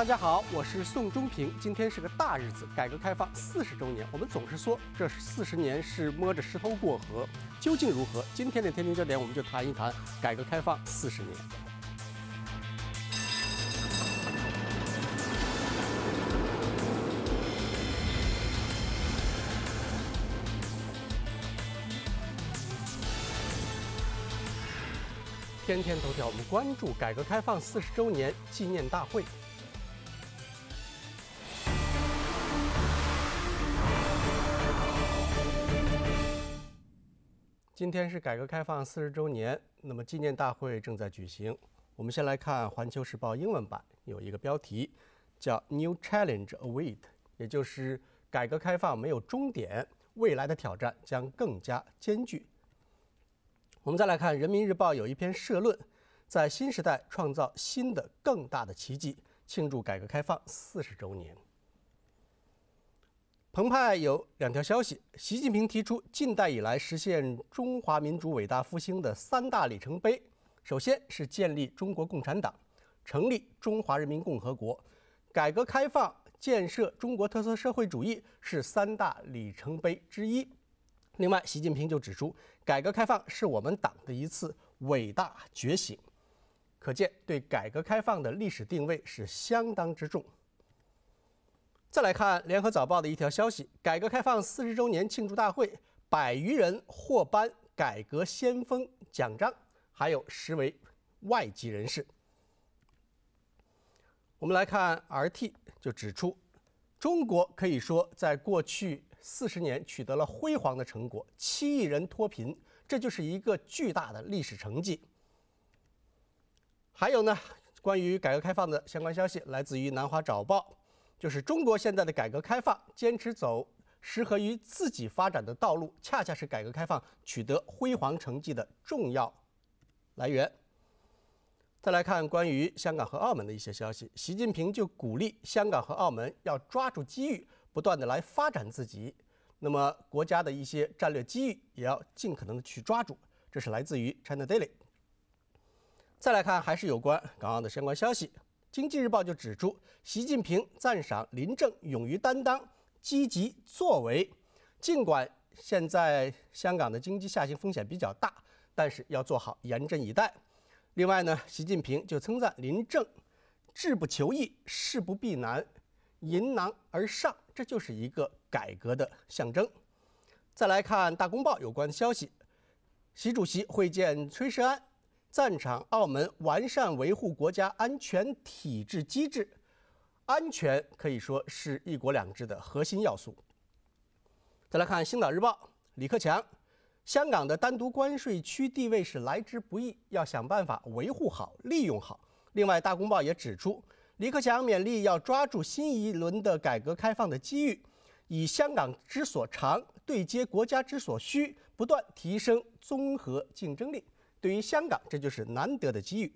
大家好，我是宋忠平。今天是个大日子，改革开放四十周年。我们总是说，这四十年是摸着石头过河，究竟如何？今天的《天津焦点》，我们就谈一谈改革开放四十年。天天头条，我们关注改革开放四十周年纪念大会。今天是改革开放四十周年，那么纪念大会正在举行。我们先来看《环球时报》英文版有一个标题，叫 “New Challenge a w a i t 也就是改革开放没有终点，未来的挑战将更加艰巨。我们再来看《人民日报》有一篇社论，在新时代创造新的更大的奇迹，庆祝改革开放四十周年。澎湃有两条消息。习近平提出，近代以来实现中华民族伟大复兴的三大里程碑，首先是建立中国共产党，成立中华人民共和国，改革开放建设中国特色社会主义是三大里程碑之一。另外，习近平就指出，改革开放是我们党的一次伟大觉醒。可见，对改革开放的历史定位是相当之重。再来看联合早报的一条消息：改革开放四十周年庆祝大会，百余人获颁改革先锋奖章，还有十位外籍人士。我们来看 RT 就指出，中国可以说在过去四十年取得了辉煌的成果，七亿人脱贫，这就是一个巨大的历史成绩。还有呢，关于改革开放的相关消息，来自于南华早报。就是中国现在的改革开放，坚持走适合于自己发展的道路，恰恰是改革开放取得辉煌成绩的重要来源。再来看关于香港和澳门的一些消息，习近平就鼓励香港和澳门要抓住机遇，不断的来发展自己。那么国家的一些战略机遇也要尽可能的去抓住。这是来自于 China Daily。再来看，还是有关港澳的相关消息。经济日报就指出，习近平赞赏林郑勇于担当、积极作为。尽管现在香港的经济下行风险比较大，但是要做好严阵以待。另外呢，习近平就称赞林郑志不求易，事不避难，迎难而上，这就是一个改革的象征。再来看大公报有关的消息，习主席会见崔世安。赞赏澳门完善维护国家安全体制机制，安全可以说是一国两制的核心要素。再来看《星岛日报》，李克强，香港的单独关税区地位是来之不易，要想办法维护好、利用好。另外，《大公报》也指出，李克强勉励要抓住新一轮的改革开放的机遇，以香港之所长对接国家之所需，不断提升综合竞争力。对于香港，这就是难得的机遇。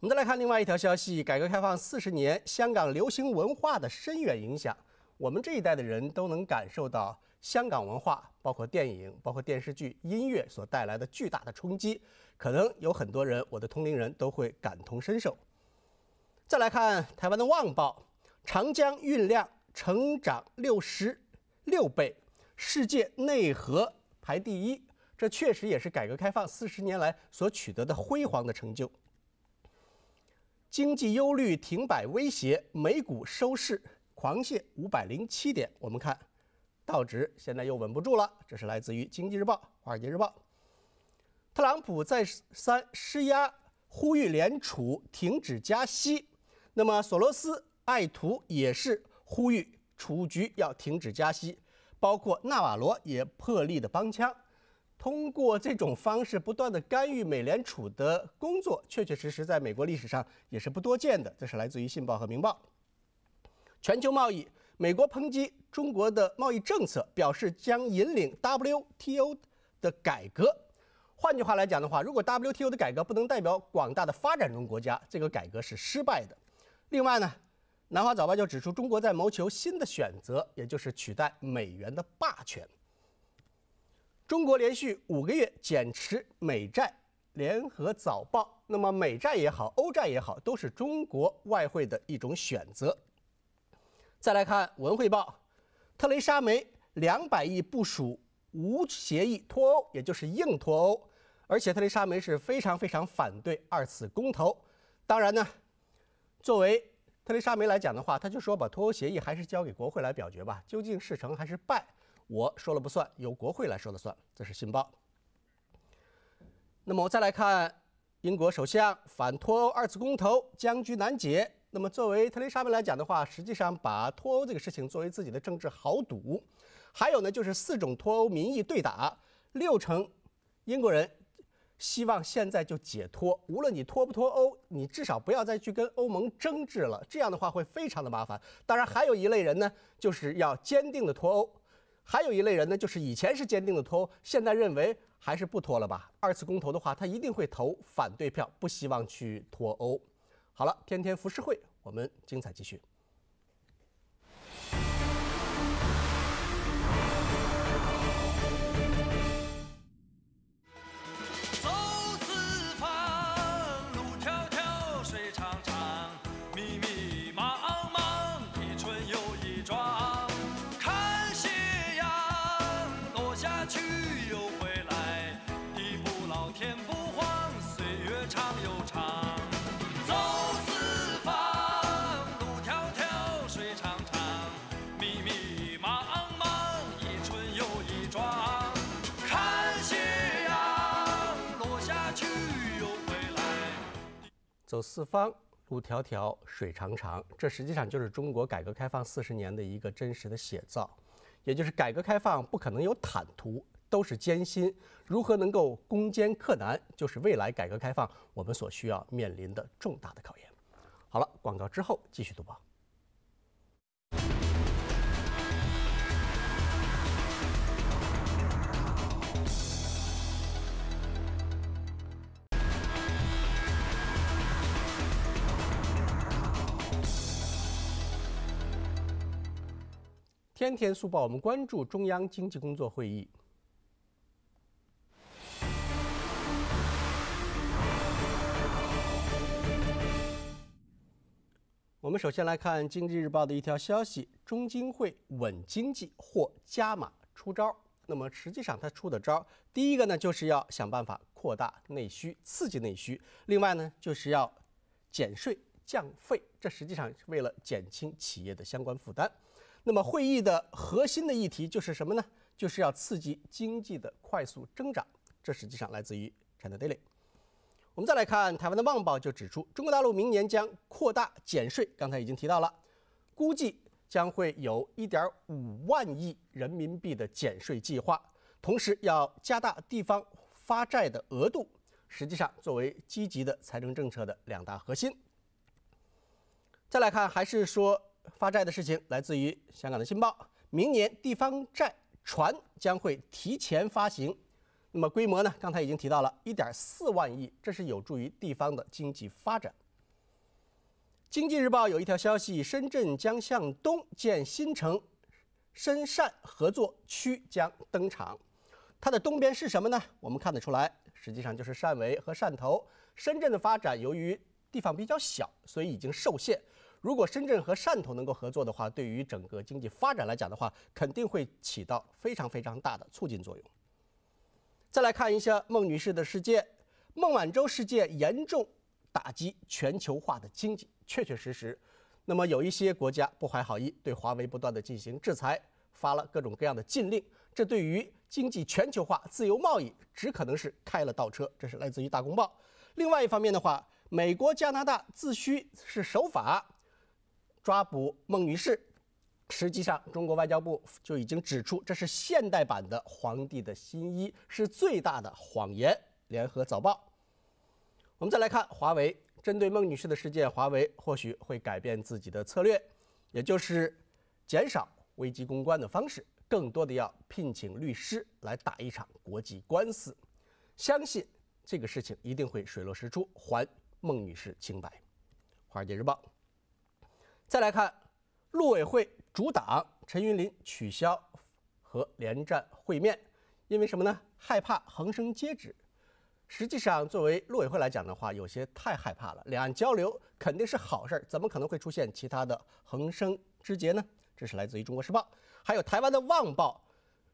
我们再来看另外一条消息：改革开放四十年，香港流行文化的深远影响。我们这一代的人都能感受到香港文化，包括电影、包括电视剧、音乐所带来的巨大的冲击。可能有很多人，我的同龄人都会感同身受。再来看台湾的《旺报》，长江运量成长六十六倍，世界内河排第一。这确实也是改革开放四十年来所取得的辉煌的成就。经济忧虑停摆威胁，美股收市狂泻五百零七点。我们看，道指现在又稳不住了。这是来自于《经济日报》《华尔街日报》。特朗普再三施压，呼吁联储停止加息。那么，索罗斯、爱图也是呼吁储局要停止加息，包括纳瓦罗也破例的帮腔。通过这种方式不断的干预美联储的工作，确确实实在美国历史上也是不多见的。这是来自于《信报》和《明报》。全球贸易，美国抨击中国的贸易政策，表示将引领 WTO 的改革。换句话来讲的话，如果 WTO 的改革不能代表广大的发展中国家，这个改革是失败的。另外呢，南华早报就指出，中国在谋求新的选择，也就是取代美元的霸权。中国连续五个月减持美债，联合早报。那么美债也好，欧债也好，都是中国外汇的一种选择。再来看文汇报，特蕾莎梅两百亿部署无协议脱欧，也就是硬脱欧。而且特蕾莎梅是非常非常反对二次公投。当然呢，作为特蕾莎梅来讲的话，他就说把脱欧协议还是交给国会来表决吧，究竟是成还是败。我说了不算，由国会来说了算。这是《信报》。那么，我再来看英国首相反脱欧二次公投僵局难解。那么，作为特蕾莎梅来讲的话，实际上把脱欧这个事情作为自己的政治豪赌。还有呢，就是四种脱欧民意对打，六成英国人希望现在就解脱。无论你脱不脱欧，你至少不要再去跟欧盟争执了，这样的话会非常的麻烦。当然，还有一类人呢，就是要坚定的脱欧。还有一类人呢，就是以前是坚定的脱，欧，现在认为还是不脱了吧。二次公投的话，他一定会投反对票，不希望去脱欧。好了，天天浮世会，我们精彩继续。走四方，路迢迢，水长长，这实际上就是中国改革开放四十年的一个真实的写照，也就是改革开放不可能有坦途，都是艰辛。如何能够攻坚克难，就是未来改革开放我们所需要面临的重大的考验。好了，广告之后继续读报。天天速报，我们关注中央经济工作会议。我们首先来看经济日报的一条消息：中金会稳经济或加码出招。那么实际上，他出的招，第一个呢，就是要想办法扩大内需，刺激内需；另外呢，就是要减税降费，这实际上是为了减轻企业的相关负担。那么会议的核心的议题就是什么呢？就是要刺激经济的快速增长。这实际上来自于《China Daily》。我们再来看台湾的《旺报》，就指出中国大陆明年将扩大减税。刚才已经提到了，估计将会有一点五万亿人民币的减税计划，同时要加大地方发债的额度。实际上，作为积极的财政政策的两大核心。再来看，还是说。发债的事情来自于香港的《新报》，明年地方债船将会提前发行，那么规模呢？刚才已经提到了1.4万亿，这是有助于地方的经济发展。《经济日报》有一条消息，深圳将向东建新城，深汕合作区将登场。它的东边是什么呢？我们看得出来，实际上就是汕尾和汕头。深圳的发展由于地方比较小，所以已经受限。如果深圳和汕头能够合作的话，对于整个经济发展来讲的话，肯定会起到非常非常大的促进作用。再来看一下孟女士的事件，孟晚舟事件严重打击全球化的经济，确确实实。那么有一些国家不怀好意，对华为不断的进行制裁，发了各种各样的禁令，这对于经济全球化、自由贸易，只可能是开了倒车。这是来自于《大公报》。另外一方面的话，美国、加拿大自诩是守法。抓捕孟女士，实际上中国外交部就已经指出，这是现代版的“皇帝的新衣”，是最大的谎言。联合早报，我们再来看华为，针对孟女士的事件，华为或许会改变自己的策略，也就是减少危机公关的方式，更多的要聘请律师来打一场国际官司。相信这个事情一定会水落石出，还孟女士清白。华尔街日报。再来看，陆委会主党陈云林取消和连战会面，因为什么呢？害怕横生接旨。实际上，作为陆委会来讲的话，有些太害怕了。两岸交流肯定是好事儿，怎么可能会出现其他的横生枝节呢？这是来自于中国时报，还有台湾的《旺报》。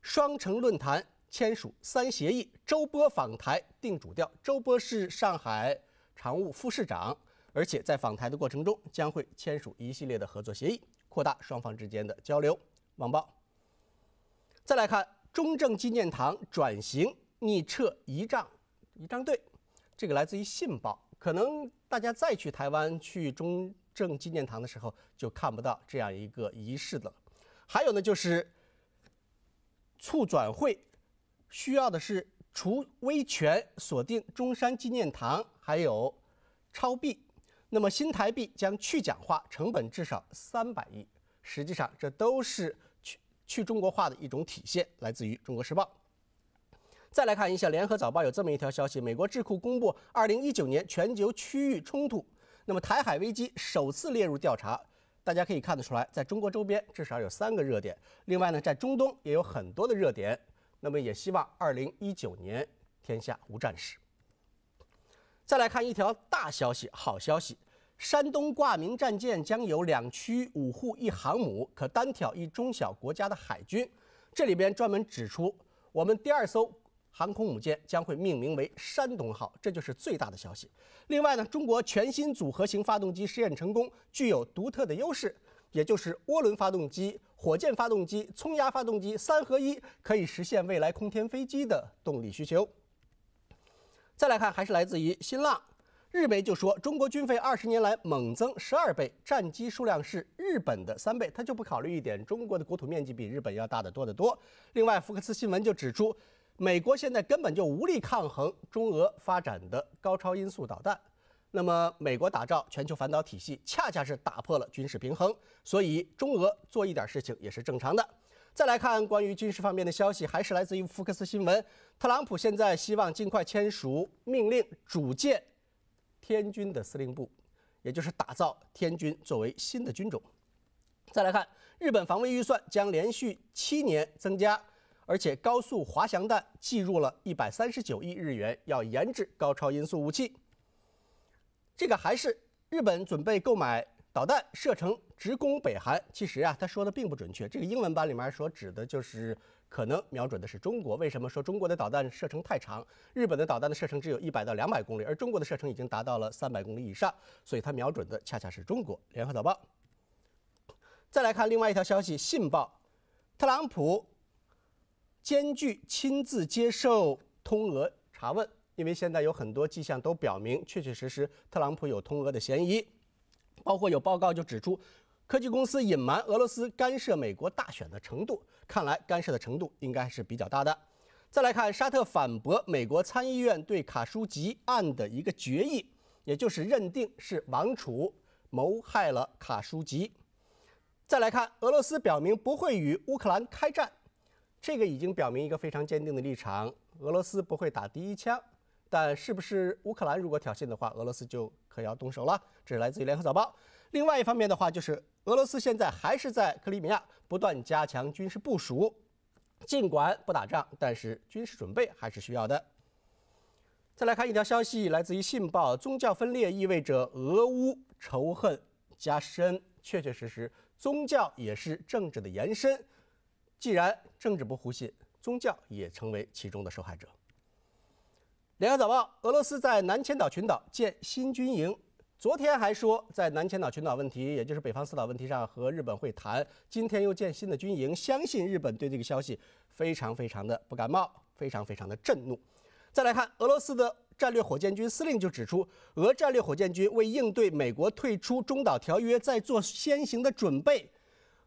双城论坛签署三协议，周波访台定主调。周波是上海常务副市长。而且在访台的过程中，将会签署一系列的合作协议，扩大双方之间的交流。网报。再来看中正纪念堂转型逆撤仪仗，仪仗队，这个来自于信报，可能大家再去台湾去中正纪念堂的时候，就看不到这样一个仪式了。还有呢，就是促转会需要的是除威权锁定中山纪念堂，还有超币。那么新台币将去讲话，成本至少三百亿。实际上，这都是去去中国化的一种体现。来自于《中国时报》。再来看一下《联合早报》，有这么一条消息：美国智库公布2019年全球区域冲突，那么台海危机首次列入调查。大家可以看得出来，在中国周边至少有三个热点。另外呢，在中东也有很多的热点。那么也希望2019年天下无战事。再来看一条大消息，好消息，山东挂名战舰将有两驱五护一航母，可单挑一中小国家的海军。这里边专门指出，我们第二艘航空母舰将会命名为山东号，这就是最大的消息。另外呢，中国全新组合型发动机试验成功，具有独特的优势，也就是涡轮发动机、火箭发动机、冲压发动机三合一，可以实现未来空天飞机的动力需求。再来看，还是来自于新浪，日媒就说中国军费二十年来猛增十二倍，战机数量是日本的三倍，他就不考虑一点中国的国土面积比日本要大得多得多。另外，福克斯新闻就指出，美国现在根本就无力抗衡中俄发展的高超音速导弹，那么美国打造全球反导体系，恰恰是打破了军事平衡，所以中俄做一点事情也是正常的。再来看关于军事方面的消息，还是来自于福克斯新闻。特朗普现在希望尽快签署命令，组建天军的司令部，也就是打造天军作为新的军种。再来看，日本防卫预算将连续七年增加，而且高速滑翔弹计入了一百三十九亿日元，要研制高超音速武器。这个还是日本准备购买导弹射程。直攻北韩，其实啊，他说的并不准确。这个英文版里面所指的就是可能瞄准的是中国。为什么说中国的导弹射程太长？日本的导弹的射程只有一百到两百公里，而中国的射程已经达到了三百公里以上，所以他瞄准的恰恰是中国。联合早报。再来看另外一条消息，信报：特朗普兼具亲自接受通俄查问，因为现在有很多迹象都表明，确确实实特朗普有通俄的嫌疑，包括有报告就指出。科技公司隐瞒俄罗斯干涉美国大选的程度，看来干涉的程度应该是比较大的。再来看沙特反驳美国参议院对卡舒吉案的一个决议，也就是认定是王储谋害了卡舒吉。再来看俄罗斯表明不会与乌克兰开战，这个已经表明一个非常坚定的立场，俄罗斯不会打第一枪，但是不是乌克兰如果挑衅的话，俄罗斯就可要动手了。这是来自于《联合早报》。另外一方面的话，就是俄罗斯现在还是在克里米亚不断加强军事部署，尽管不打仗，但是军事准备还是需要的。再来看一条消息，来自于《信报》，宗教分裂意味着俄乌仇恨加深，确确实实，宗教也是政治的延伸，既然政治不互信，宗教也成为其中的受害者。《联合早报》，俄罗斯在南千岛群岛建新军营。昨天还说在南千岛群岛问题，也就是北方四岛问题上和日本会谈，今天又建新的军营，相信日本对这个消息非常非常的不感冒，非常非常的震怒。再来看俄罗斯的战略火箭军司令就指出，俄战略火箭军为应对美国退出中导条约在做先行的准备。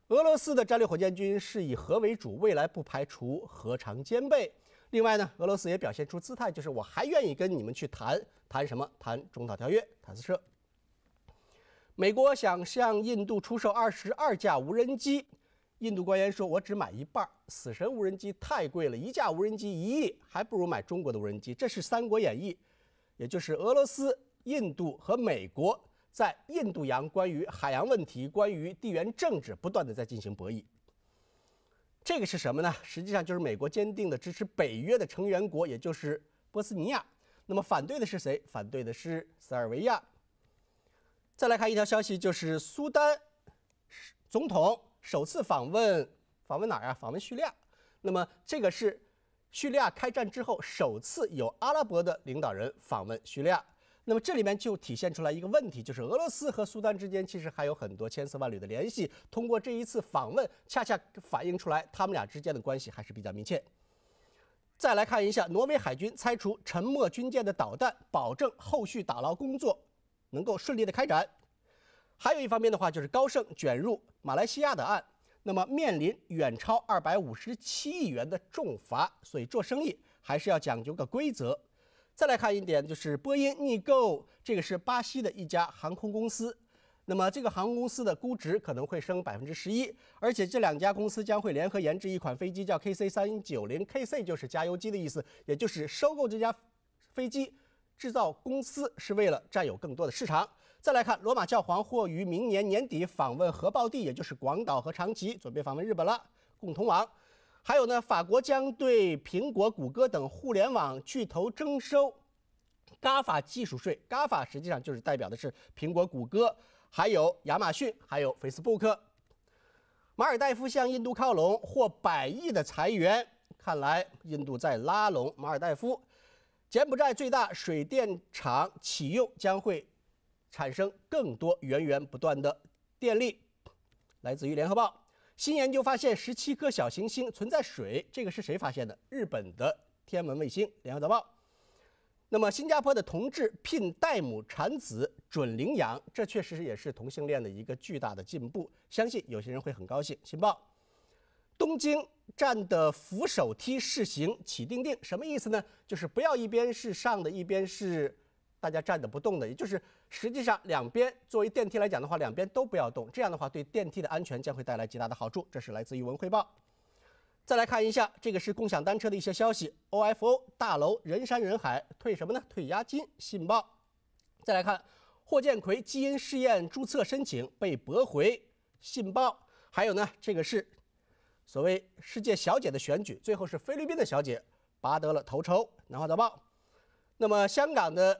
俄罗斯的战略火箭军是以核为主，未来不排除核常兼备。另外呢，俄罗斯也表现出姿态，就是我还愿意跟你们去谈，谈什么？谈中导条约，谈撕撤。美国想向印度出售二十二架无人机，印度官员说：“我只买一半儿，死神无人机太贵了，一架无人机一亿，还不如买中国的无人机。”这是《三国演义》，也就是俄罗斯、印度和美国在印度洋关于海洋问题、关于地缘政治不断的在进行博弈。这个是什么呢？实际上就是美国坚定的支持北约的成员国，也就是波斯尼亚。那么反对的是谁？反对的是塞尔维亚。再来看一条消息，就是苏丹，总统首次访问，访问哪儿啊？访问叙利亚。那么这个是叙利亚开战之后首次有阿拉伯的领导人访问叙利亚。那么这里面就体现出来一个问题，就是俄罗斯和苏丹之间其实还有很多千丝万缕的联系。通过这一次访问，恰恰反映出来他们俩之间的关系还是比较密切。再来看一下，挪威海军拆除沉没军舰的导弹，保证后续打捞工作。能够顺利的开展，还有一方面的话就是高盛卷入马来西亚的案，那么面临远超二百五十七亿元的重罚，所以做生意还是要讲究个规则。再来看一点，就是波音逆购，这个是巴西的一家航空公司，那么这个航空公司的估值可能会升百分之十一，而且这两家公司将会联合研制一款飞机，叫 KC 三九零，KC 就是加油机的意思，也就是收购这家飞机。制造公司是为了占有更多的市场。再来看，罗马教皇或于明年年底访问核爆地，也就是广岛和长崎，准备访问日本了。共同网，还有呢，法国将对苹果、谷歌等互联网巨头征收“ f 法”技术税，“ f 法”实际上就是代表的是苹果、谷歌，还有亚马逊，还有 Facebook。马尔代夫向印度靠拢，获百亿的财源，看来印度在拉拢马尔代夫。柬埔寨最大水电厂启用将会产生更多源源不断的电力，来自于联合报。新研究发现十七颗小行星存在水，这个是谁发现的？日本的天文卫星。联合早报。那么新加坡的同志聘代母产子准领养，这确实也是同性恋的一个巨大的进步，相信有些人会很高兴。新报。东京站的扶手梯试行起定定什么意思呢？就是不要一边是上的一边是大家站的不动的，也就是实际上两边作为电梯来讲的话，两边都不要动。这样的话，对电梯的安全将会带来极大的好处。这是来自《于《文汇报》。再来看一下，这个是共享单车的一些消息。OFO 大楼人山人海，退什么呢？退押金。信报。再来看，霍建奎基因试验注册申请被驳回。信报。还有呢，这个是。所谓“世界小姐”的选举，最后是菲律宾的小姐拔得了头筹，南华早报。那么香港的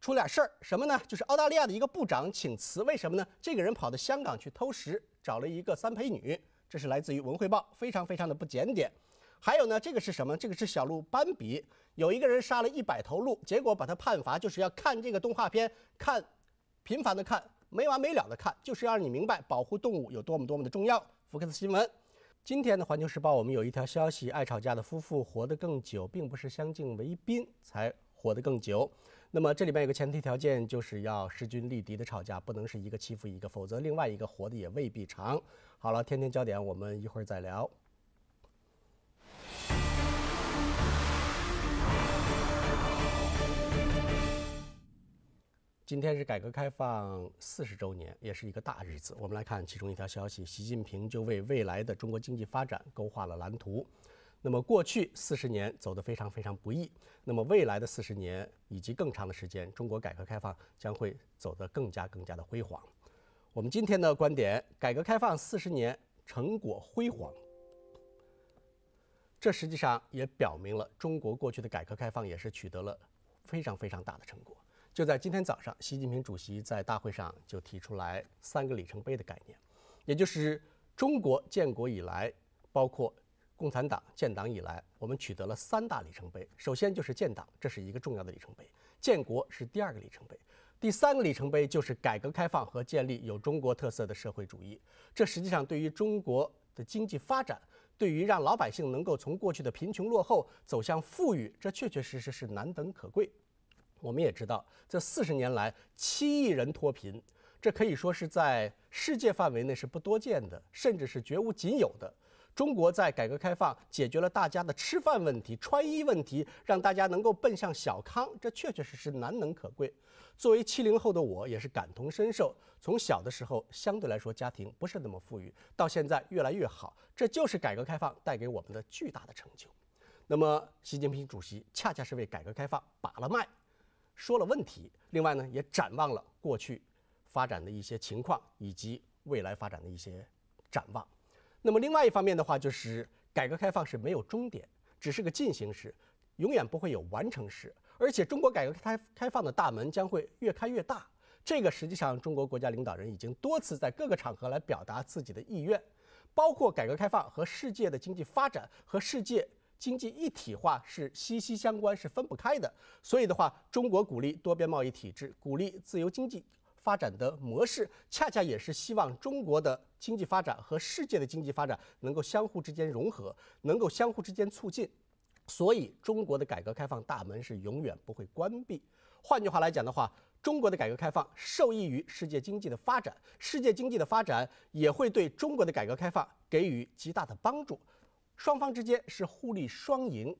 出了点事儿，什么呢？就是澳大利亚的一个部长请辞，为什么呢？这个人跑到香港去偷食，找了一个三陪女，这是来自于文汇报，非常非常的不检点。还有呢，这个是什么？这个是小鹿斑比，有一个人杀了一百头鹿，结果把他判罚，就是要看这个动画片，看频繁的看，没完没了的看，就是要让你明白保护动物有多么多么的重要。OK 的新闻，今天的《环球时报》我们有一条消息：爱吵架的夫妇活得更久，并不是相敬为宾才活得更久。那么这里面有个前提条件，就是要势均力敌的吵架，不能是一个欺负一个，否则另外一个活的也未必长。好了，天天焦点，我们一会儿再聊。今天是改革开放四十周年，也是一个大日子。我们来看其中一条消息，习近平就为未来的中国经济发展勾画了蓝图。那么过去四十年走得非常非常不易，那么未来的四十年以及更长的时间，中国改革开放将会走得更加更加的辉煌。我们今天的观点：改革开放四十年成果辉煌，这实际上也表明了中国过去的改革开放也是取得了非常非常大的成果。就在今天早上，习近平主席在大会上就提出来三个里程碑的概念，也就是中国建国以来，包括共产党建党以来，我们取得了三大里程碑。首先就是建党，这是一个重要的里程碑；建国是第二个里程碑；第三个里程碑就是改革开放和建立有中国特色的社会主义。这实际上对于中国的经济发展，对于让老百姓能够从过去的贫穷落后走向富裕，这确确实实是难能可贵。我们也知道，这四十年来七亿人脱贫，这可以说是在世界范围内是不多见的，甚至是绝无仅有的。中国在改革开放解决了大家的吃饭问题、穿衣问题，让大家能够奔向小康，这确确实实难能可贵。作为七零后的我，也是感同身受。从小的时候相对来说家庭不是那么富裕，到现在越来越好，这就是改革开放带给我们的巨大的成就。那么，习近平主席恰恰是为改革开放把了脉。说了问题，另外呢也展望了过去发展的一些情况，以及未来发展的一些展望。那么另外一方面的话，就是改革开放是没有终点，只是个进行时，永远不会有完成时。而且中国改革开开放的大门将会越开越大。这个实际上中国国家领导人已经多次在各个场合来表达自己的意愿，包括改革开放和世界的经济发展和世界。经济一体化是息息相关，是分不开的。所以的话，中国鼓励多边贸易体制，鼓励自由经济发展的模式，恰恰也是希望中国的经济发展和世界的经济发展能够相互之间融合，能够相互之间促进。所以，中国的改革开放大门是永远不会关闭。换句话来讲的话，中国的改革开放受益于世界经济的发展，世界经济的发展也会对中国的改革开放给予极大的帮助。双方之间是互利双赢，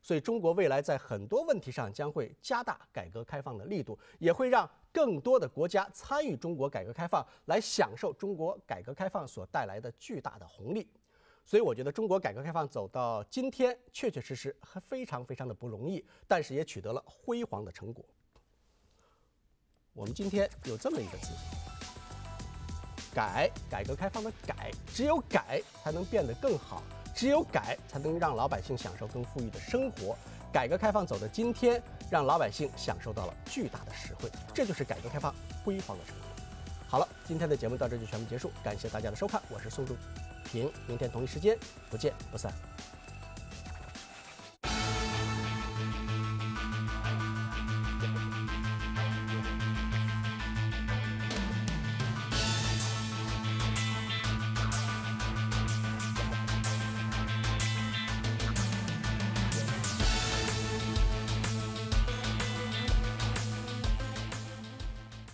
所以中国未来在很多问题上将会加大改革开放的力度，也会让更多的国家参与中国改革开放，来享受中国改革开放所带来的巨大的红利。所以我觉得中国改革开放走到今天，确确实实还非常非常的不容易，但是也取得了辉煌的成果。我们今天有这么一个词，改，改革开放的改，只有改才能变得更好。只有改才能让老百姓享受更富裕的生活。改革开放走的今天，让老百姓享受到了巨大的实惠，这就是改革开放辉煌的成果。好了，今天的节目到这就全部结束，感谢大家的收看，我是宋仲平，明天同一时间不见不散。